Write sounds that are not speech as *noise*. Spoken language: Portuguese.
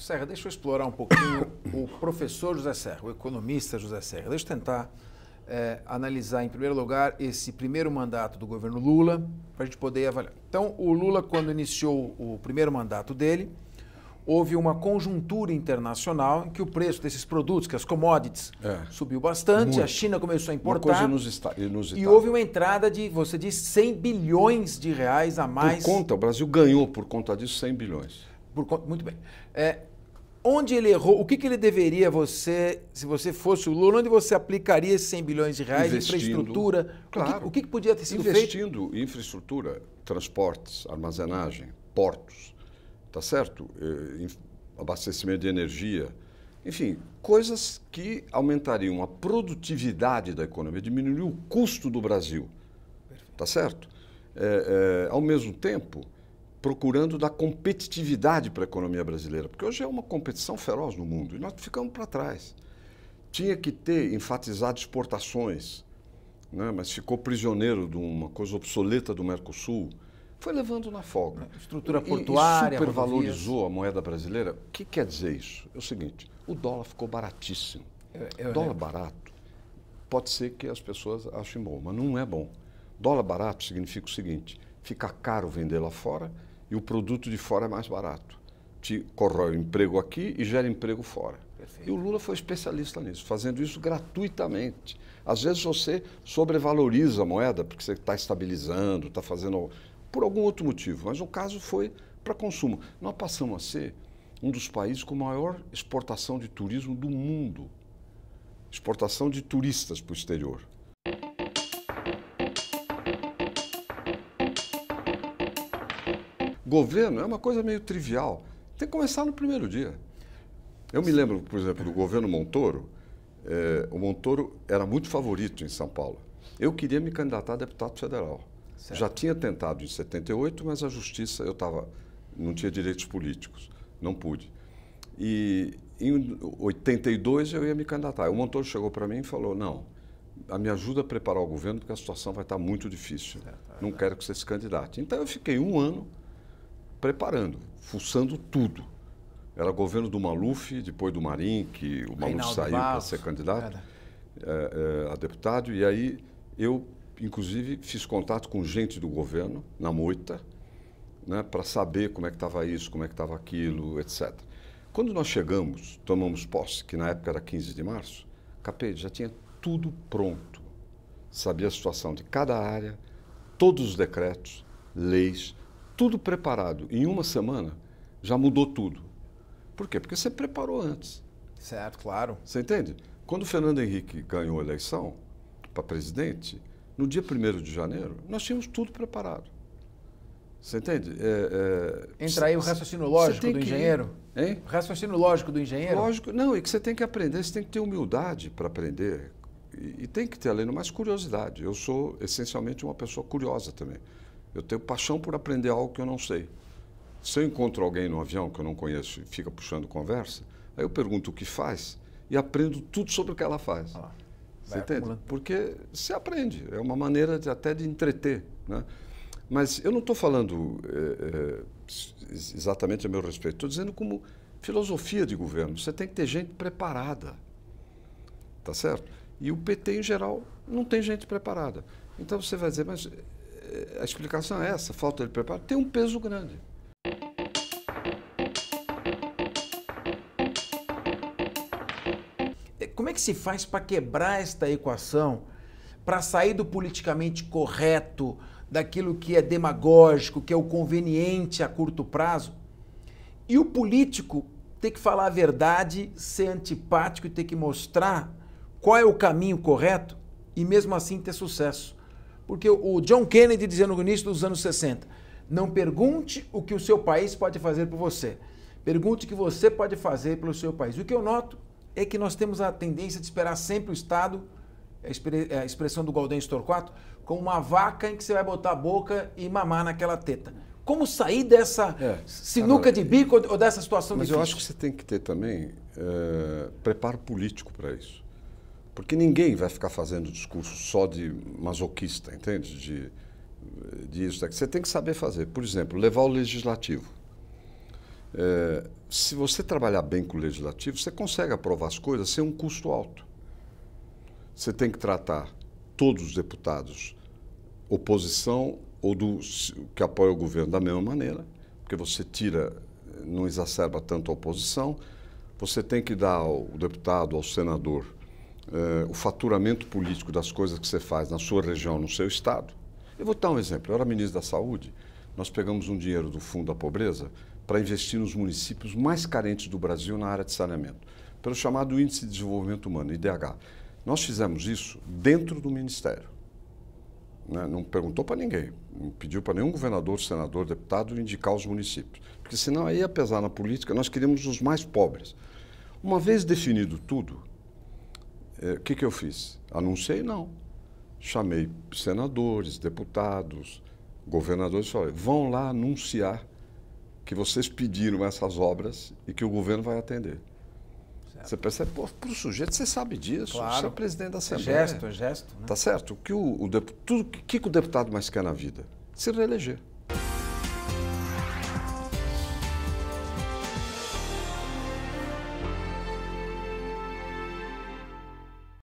Serra, deixa eu explorar um pouquinho *coughs* o professor José Serra, o economista José Serra. Deixa eu tentar é, analisar, em primeiro lugar, esse primeiro mandato do governo Lula, para a gente poder avaliar. Então, o Lula, quando iniciou o primeiro mandato dele, houve uma conjuntura internacional em que o preço desses produtos, que as commodities, é, subiu bastante, muito. a China começou a importar. Uma coisa inusitada. E houve uma entrada de, você diz, 100 bilhões de reais a mais. Por conta, o Brasil ganhou por conta disso 100 bilhões. Por, muito bem. É, onde ele errou, o que, que ele deveria você, se você fosse o Lula, onde você aplicaria esses 100 bilhões de reais, em infraestrutura? Claro. O que, o que, podia ter sido investindo feito? Investindo em infraestrutura, transportes, armazenagem, portos, tá certo? Eh, abastecimento de energia, enfim, coisas que aumentariam a produtividade da economia, diminuiriam o custo do Brasil, tá certo? É, é, ao mesmo tempo procurando dar competitividade para a economia brasileira, porque hoje é uma competição feroz no mundo e nós ficamos para trás. Tinha que ter enfatizado exportações, né? mas ficou prisioneiro de uma coisa obsoleta do Mercosul. Foi levando na folga. É, estrutura portuária. E, e supervalorizou a moeda brasileira. O que quer dizer isso? É o seguinte: o dólar ficou baratíssimo. Eu, eu dólar lembro. barato pode ser que as pessoas achem bom, mas não é bom. Dólar barato significa o seguinte: fica caro vender lá fora e o produto de fora é mais barato. Te corrói o emprego aqui e gera emprego fora. Perfeito. E o Lula foi especialista nisso, fazendo isso gratuitamente. Às vezes você sobrevaloriza a moeda, porque você está estabilizando, está fazendo. por algum outro motivo, mas o caso foi para consumo. Nós passamos a ser um dos países com maior exportação de turismo do mundo exportação de turistas para o exterior. Governo é uma coisa meio trivial. Tem que começar no primeiro dia. Eu me lembro, por exemplo, do governo Montoro. É, o Montoro era muito favorito em São Paulo. Eu queria me candidatar a deputado federal. Certo. Já tinha tentado em 78, mas a justiça, eu tava, não tinha direitos políticos, não pude. E em 82 eu ia me candidatar. O Montoro chegou para mim e falou: Não, me ajuda a preparar o governo, porque a situação vai estar muito difícil. Certo. Não quero que você se candidate. Então eu fiquei um ano preparando, fuçando tudo. Era governo do Maluf, depois do Marim, que o Maluf Reinaldo saiu para ser candidato é, é, a deputado. E aí eu, inclusive, fiz contato com gente do governo, na moita, né, para saber como é que estava isso, como é que estava aquilo, etc. Quando nós chegamos, tomamos posse, que na época era 15 de março, Capete já tinha tudo pronto. Sabia a situação de cada área, todos os decretos, leis, tudo preparado em uma semana, já mudou tudo. Por quê? Porque você preparou antes. Certo, claro. Você entende? Quando o Fernando Henrique ganhou a eleição para presidente, no dia 1 de janeiro, nós tínhamos tudo preparado. Você entende? É, é, Entra aí o raciocínio lógico do engenheiro. hein? O raciocínio lógico do engenheiro. Lógico, não, e que você tem que aprender, você tem que ter humildade para aprender. E, e, tem que ter, além do mais, curiosidade. Eu sou essencialmente uma pessoa curiosa também. Eu tenho paixão por aprender algo que eu não sei. Se eu encontro alguém no avião que eu não conheço e fica puxando conversa, aí eu pergunto o que faz e aprendo tudo sobre o que ela faz. Ah, você entende? Acumulando. Porque se aprende, é uma maneira de, até de entreter. Né? Mas eu não estou falando é, é, exatamente a meu respeito, estou dizendo como filosofia de governo. Você tem que ter gente preparada. Tá certo? E o PT, em geral, não tem gente preparada. Então você vai dizer, mas a explicação é essa, falta de preparo, tem um peso grande. É, como é que se faz para quebrar esta equação, para sair do politicamente correto, daquilo que é demagógico, que é o conveniente a curto prazo, e o político ter que falar a verdade, ser antipático e ter que mostrar qual é o caminho correto e mesmo assim ter sucesso? Porque o John Kennedy dizia no início dos anos 60, não pergunte o que o seu país pode fazer por você. Pergunte o que você pode fazer pelo seu país. O que eu noto é que nós temos a tendência de esperar sempre o Estado, a expressão do Golden Torquato, como uma vaca em que você vai botar a boca e mamar naquela teta. Como sair dessa é. sinuca Agora, de bico ou dessa situação mas difícil? Mas eu acho que você tem que ter também é, preparo político para isso. Porque ninguém vai ficar fazendo discurso só de masoquista, entende? De, de isso daqui. Você tem que saber fazer. Por exemplo, levar o legislativo. É, se você trabalhar bem com o legislativo, você consegue aprovar as coisas sem um custo alto. Você tem que tratar todos os deputados, oposição ou do que apoia o governo da mesma maneira, porque você tira, não exacerba tanto a oposição. Você tem que dar ao deputado, ao senador, eh, o faturamento político das coisas que você faz na sua região, no seu estado. Eu vou dar um exemplo. Eu era ministro da Saúde, nós pegamos um dinheiro do Fundo da Pobreza para investir nos municípios mais carentes do Brasil na área de saneamento, pelo chamado Índice de Desenvolvimento Humano, IDH. Nós fizemos isso dentro do Ministério. Né? Não perguntou para ninguém, não pediu para nenhum governador, senador, deputado indicar os municípios. Porque senão aí ia pesar na política, nós queríamos os mais pobres. Uma vez definido tudo, eh, o que, que eu fiz? Anunciei? Ah, não. Chamei senadores, deputados, governadores e falei: vão lá anunciar que vocês pediram essas obras e que o governo vai atender. Você percebe, pô, para o sujeito você sabe disso, claro. você é presidente da é Assembleia. É gesto, é gesto. Né? Tá certo? O que o, o, tudo, que, que o deputado mais quer na vida? Se reeleger.